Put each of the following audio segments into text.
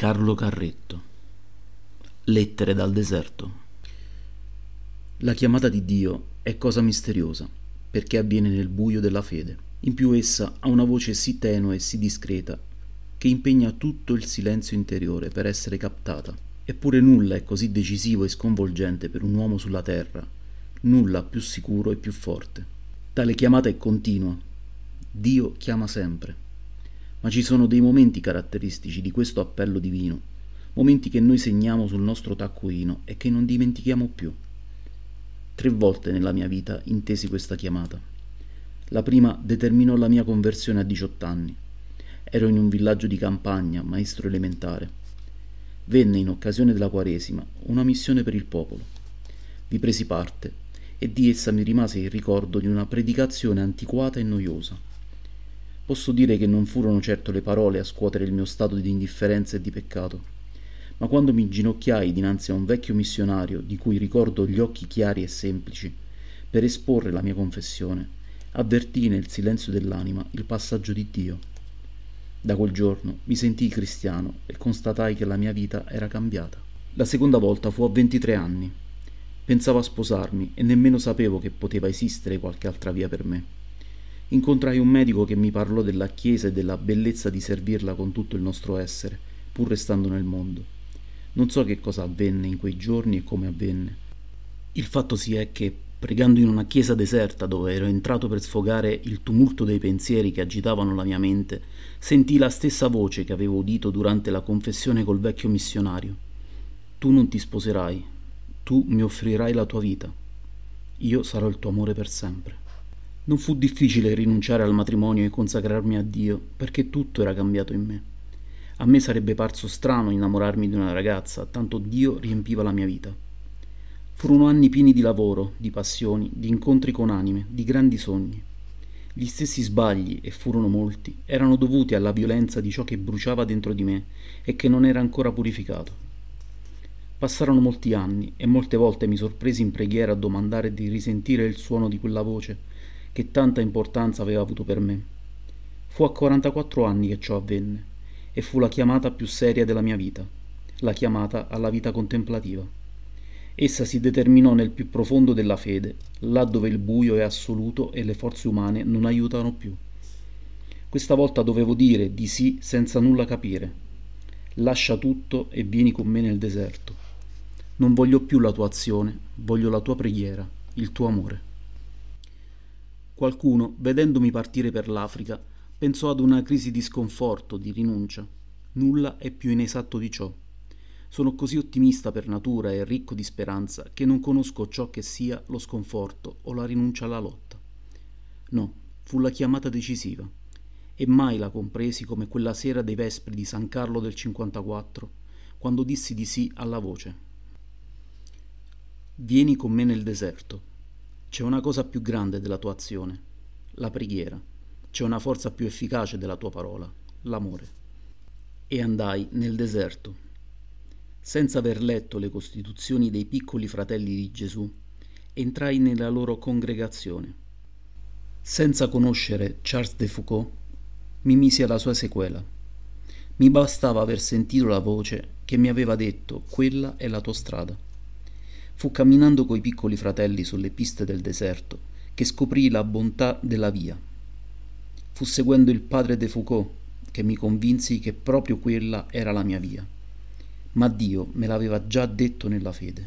Carlo Carretto Lettere dal deserto La chiamata di Dio è cosa misteriosa, perché avviene nel buio della fede. In più essa ha una voce sì tenue e sì discreta, che impegna tutto il silenzio interiore per essere captata. Eppure nulla è così decisivo e sconvolgente per un uomo sulla terra, nulla più sicuro e più forte. Tale chiamata è continua. Dio chiama sempre ma ci sono dei momenti caratteristici di questo appello divino, momenti che noi segniamo sul nostro taccuino e che non dimentichiamo più. Tre volte nella mia vita intesi questa chiamata. La prima determinò la mia conversione a 18 anni. Ero in un villaggio di campagna, maestro elementare. Venne in occasione della Quaresima una missione per il popolo. Vi presi parte e di essa mi rimase il ricordo di una predicazione antiquata e noiosa Posso dire che non furono certo le parole a scuotere il mio stato di indifferenza e di peccato, ma quando mi inginocchiai dinanzi a un vecchio missionario di cui ricordo gli occhi chiari e semplici, per esporre la mia confessione, avvertì nel silenzio dell'anima il passaggio di Dio. Da quel giorno mi sentii cristiano e constatai che la mia vita era cambiata. La seconda volta fu a 23 anni. Pensavo a sposarmi e nemmeno sapevo che poteva esistere qualche altra via per me incontrai un medico che mi parlò della Chiesa e della bellezza di servirla con tutto il nostro essere, pur restando nel mondo. Non so che cosa avvenne in quei giorni e come avvenne. Il fatto si è che, pregando in una chiesa deserta dove ero entrato per sfogare il tumulto dei pensieri che agitavano la mia mente, sentii la stessa voce che avevo udito durante la confessione col vecchio missionario. Tu non ti sposerai, tu mi offrirai la tua vita, io sarò il tuo amore per sempre. Non fu difficile rinunciare al matrimonio e consacrarmi a Dio, perché tutto era cambiato in me. A me sarebbe parso strano innamorarmi di una ragazza, tanto Dio riempiva la mia vita. Furono anni pieni di lavoro, di passioni, di incontri con anime, di grandi sogni. Gli stessi sbagli, e furono molti, erano dovuti alla violenza di ciò che bruciava dentro di me e che non era ancora purificato. Passarono molti anni e molte volte mi sorpresi in preghiera a domandare di risentire il suono di quella voce che tanta importanza aveva avuto per me. Fu a 44 anni che ciò avvenne e fu la chiamata più seria della mia vita, la chiamata alla vita contemplativa. Essa si determinò nel più profondo della fede, là dove il buio è assoluto e le forze umane non aiutano più. Questa volta dovevo dire di sì senza nulla capire. Lascia tutto e vieni con me nel deserto. Non voglio più la tua azione, voglio la tua preghiera, il tuo amore. Qualcuno, vedendomi partire per l'Africa, pensò ad una crisi di sconforto, di rinuncia. Nulla è più inesatto di ciò. Sono così ottimista per natura e ricco di speranza che non conosco ciò che sia lo sconforto o la rinuncia alla lotta. No, fu la chiamata decisiva. E mai la compresi come quella sera dei vespri di San Carlo del 54, quando dissi di sì alla voce. Vieni con me nel deserto. C'è una cosa più grande della tua azione, la preghiera. C'è una forza più efficace della tua parola, l'amore. E andai nel deserto. Senza aver letto le costituzioni dei piccoli fratelli di Gesù, entrai nella loro congregazione. Senza conoscere Charles de Foucault, mi misi alla sua sequela. Mi bastava aver sentito la voce che mi aveva detto quella è la tua strada. Fu camminando coi piccoli fratelli sulle piste del deserto che scoprì la bontà della via. Fu seguendo il padre De Foucault che mi convinsi che proprio quella era la mia via. Ma Dio me l'aveva già detto nella fede.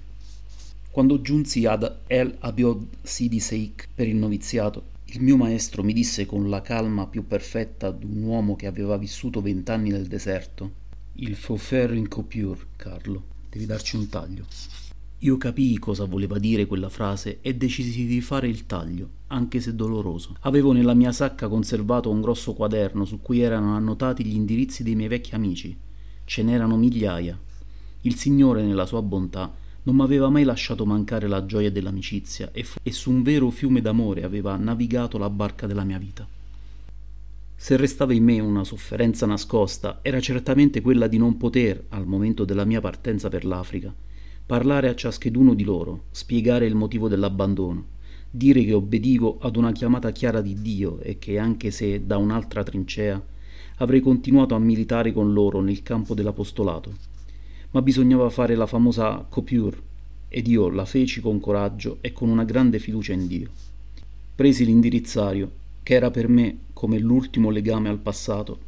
Quando giunsi ad El Abiod Sidi Seik per il noviziato, il mio maestro mi disse con la calma più perfetta d'un uomo che aveva vissuto vent'anni nel deserto: Il faut faire une coupure, Carlo, devi darci un taglio. Io capii cosa voleva dire quella frase e decisi di fare il taglio, anche se doloroso. Avevo nella mia sacca conservato un grosso quaderno su cui erano annotati gli indirizzi dei miei vecchi amici. Ce n'erano migliaia. Il Signore, nella sua bontà, non mi aveva mai lasciato mancare la gioia dell'amicizia e, fu- e su un vero fiume d'amore aveva navigato la barca della mia vita. Se restava in me una sofferenza nascosta, era certamente quella di non poter, al momento della mia partenza per l'Africa, parlare a ciascheduno di loro, spiegare il motivo dell'abbandono, dire che obbedivo ad una chiamata chiara di Dio e che anche se da un'altra trincea avrei continuato a militare con loro nel campo dell'apostolato. Ma bisognava fare la famosa copiur ed io la feci con coraggio e con una grande fiducia in Dio. Presi l'indirizzario, che era per me come l'ultimo legame al passato,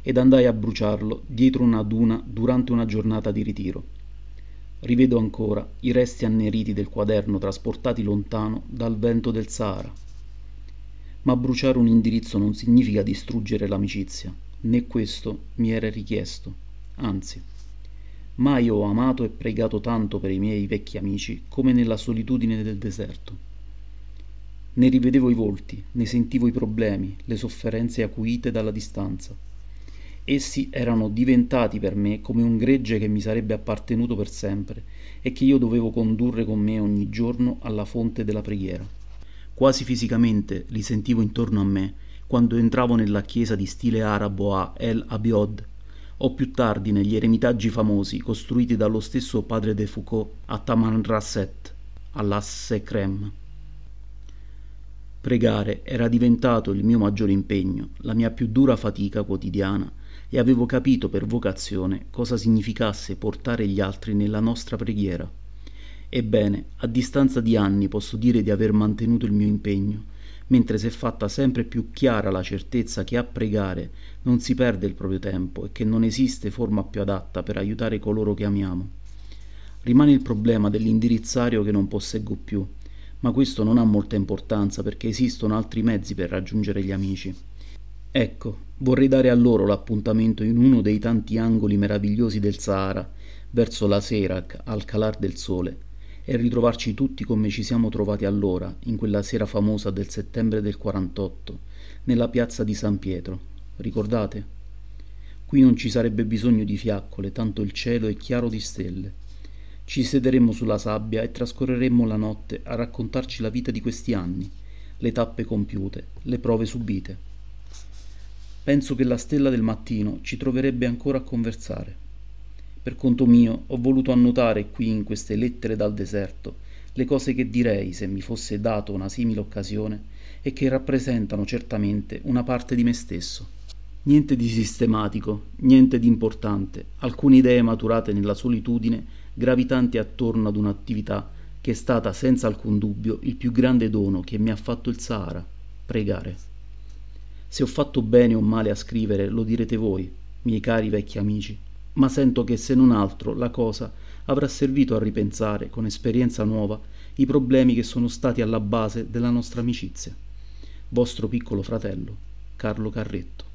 ed andai a bruciarlo dietro una duna durante una giornata di ritiro. Rivedo ancora i resti anneriti del quaderno trasportati lontano dal vento del Sahara. Ma bruciare un indirizzo non significa distruggere l'amicizia, né questo mi era richiesto. Anzi, mai ho amato e pregato tanto per i miei vecchi amici come nella solitudine del deserto. Ne rivedevo i volti, ne sentivo i problemi, le sofferenze acuite dalla distanza Essi erano diventati per me come un gregge che mi sarebbe appartenuto per sempre e che io dovevo condurre con me ogni giorno alla fonte della preghiera. Quasi fisicamente li sentivo intorno a me quando entravo nella chiesa di stile arabo a El Abiod o più tardi negli eremitaggi famosi costruiti dallo stesso padre de Foucault a Tamanrasset, all'Assekrem. Pregare era diventato il mio maggiore impegno, la mia più dura fatica quotidiana e avevo capito per vocazione cosa significasse portare gli altri nella nostra preghiera. Ebbene, a distanza di anni posso dire di aver mantenuto il mio impegno, mentre si è fatta sempre più chiara la certezza che a pregare non si perde il proprio tempo e che non esiste forma più adatta per aiutare coloro che amiamo. Rimane il problema dell'indirizzario che non posseggo più, ma questo non ha molta importanza perché esistono altri mezzi per raggiungere gli amici. Ecco, vorrei dare a loro l'appuntamento in uno dei tanti angoli meravigliosi del Sahara, verso la sera, al calar del sole, e ritrovarci tutti come ci siamo trovati allora, in quella sera famosa del settembre del 48, nella piazza di San Pietro. Ricordate? Qui non ci sarebbe bisogno di fiaccole, tanto il cielo è chiaro di stelle. Ci sederemmo sulla sabbia e trascorreremmo la notte a raccontarci la vita di questi anni, le tappe compiute, le prove subite. Penso che la stella del mattino ci troverebbe ancora a conversare. Per conto mio ho voluto annotare qui in queste lettere dal deserto le cose che direi se mi fosse dato una simile occasione e che rappresentano certamente una parte di me stesso. Niente di sistematico, niente di importante, alcune idee maturate nella solitudine, gravitanti attorno ad un'attività che è stata senza alcun dubbio il più grande dono che mi ha fatto il Sahara, pregare. Se ho fatto bene o male a scrivere, lo direte voi, miei cari vecchi amici, ma sento che se non altro la cosa avrà servito a ripensare con esperienza nuova i problemi che sono stati alla base della nostra amicizia. Vostro piccolo fratello, Carlo Carretto.